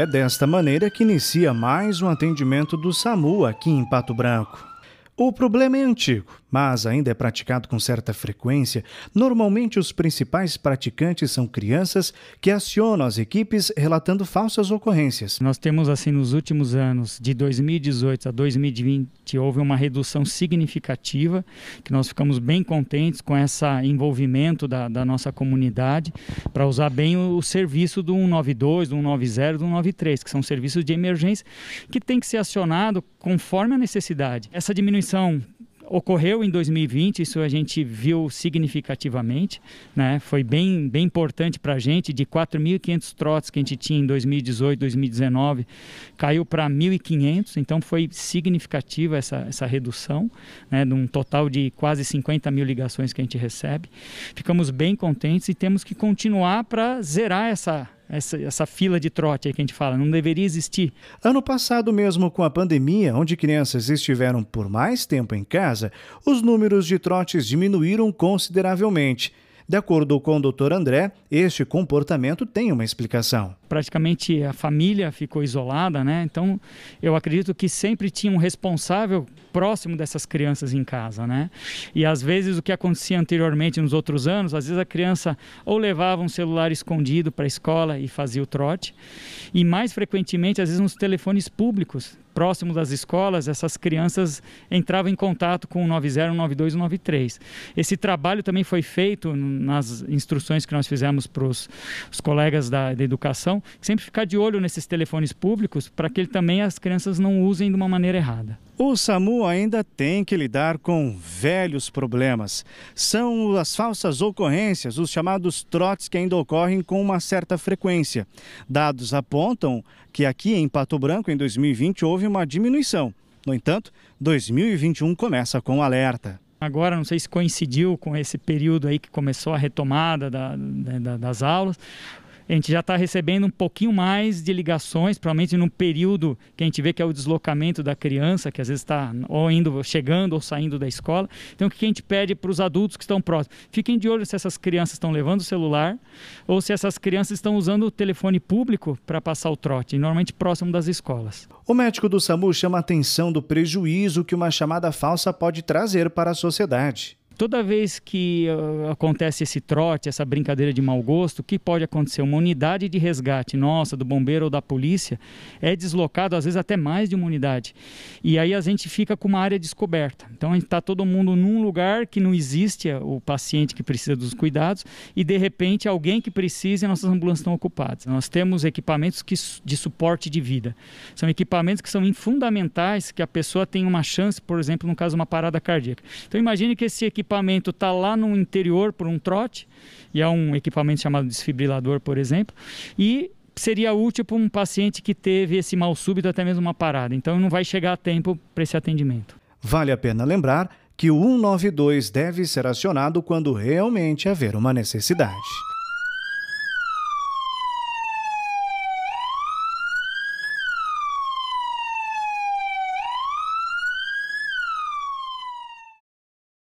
É desta maneira que inicia mais um atendimento do SAMU aqui em Pato Branco. O problema é antigo mas ainda é praticado com certa frequência, normalmente os principais praticantes são crianças que acionam as equipes relatando falsas ocorrências. Nós temos, assim, nos últimos anos, de 2018 a 2020, houve uma redução significativa, que nós ficamos bem contentes com esse envolvimento da, da nossa comunidade para usar bem o, o, serviço do 192, do 190, do 193, que são serviços de emergência que tem que ser acionado conforme a necessidade. Essa diminuição ocorreu em 2020, isso a gente viu significativamente, né? foi bem, bem importante para a gente, de 4.500 trotes que a gente tinha em 2018, 2019, caiu para 1.500, então foi significativa essa, essa redução, né? num total de quase 50 mil ligações que a gente recebe. Ficamos bem contentes e temos que continuar para zerar essa, essa, essa fila de trote que a gente fala, não deveria existir. Ano passado, mesmo com a pandemia, onde crianças estiveram por mais tempo em casa, os números de trotes diminuíram consideravelmente. De acordo com o Dr. André, este comportamento tem uma explicação. Praticamente a família ficou isolada, né? Então, eu acredito que sempre tinha um responsável próximo dessas crianças em casa, né? E às vezes o que acontecia anteriormente nos outros anos, às vezes a criança ou levava um celular escondido para a escola e fazia o trote, e mais frequentemente, às vezes nos telefones públicos próximo das escolas, essas crianças entravam em contato com o 90, 92 e 93. Esse trabalho também foi feito nas instruções que nós fizemos para os colegas da, da educação, sempre ficar de olho nesses telefones públicos para que ele, também as crianças não usem de uma maneira errada. O SAMU ainda tem que lidar com velhos problemas. São as falsas ocorrências, os chamados trotes que ainda ocorrem com uma certa frequência. Dados apontam que aqui em Pato Branco, em 2020, houve uma diminuição. No entanto, 2021 começa com um alerta. Agora, não sei se coincidiu com esse período aí que começou a retomada da, da, das aulas, a gente já está recebendo um pouquinho mais de ligações, provavelmente num período que a gente vê que é o deslocamento da criança, que às vezes está ou indo, chegando ou saindo da escola. Então, o que a gente pede para os adultos que estão próximos? Fiquem de olho se essas crianças estão levando o celular ou se essas crianças estão usando o telefone público para passar o trote, normalmente próximo das escolas. O médico do SAMU chama a atenção do prejuízo que uma chamada falsa pode trazer para a sociedade. Toda vez que uh, acontece esse trote, essa brincadeira de mau gosto, o que pode acontecer? Uma unidade de resgate nossa, do bombeiro ou da polícia, é deslocado, às vezes até mais de uma unidade. E aí a gente fica com uma área descoberta. Então a gente está todo mundo num lugar que não existe eh, o paciente que precisa dos cuidados e de repente alguém que precisa e nossas ambulâncias estão ocupadas. Nós temos equipamentos que, de suporte de vida. São equipamentos que são fundamentais que a pessoa tem uma chance, por exemplo, no caso de uma parada cardíaca. Então imagine que esse equipamento equipamento está lá no interior por um trote, e é um equipamento chamado desfibrilador, por exemplo, e seria útil para um paciente que teve esse mal súbito, até mesmo uma parada. Então não vai chegar a tempo para esse atendimento. Vale a pena lembrar que o 192 deve ser acionado quando realmente haver uma necessidade.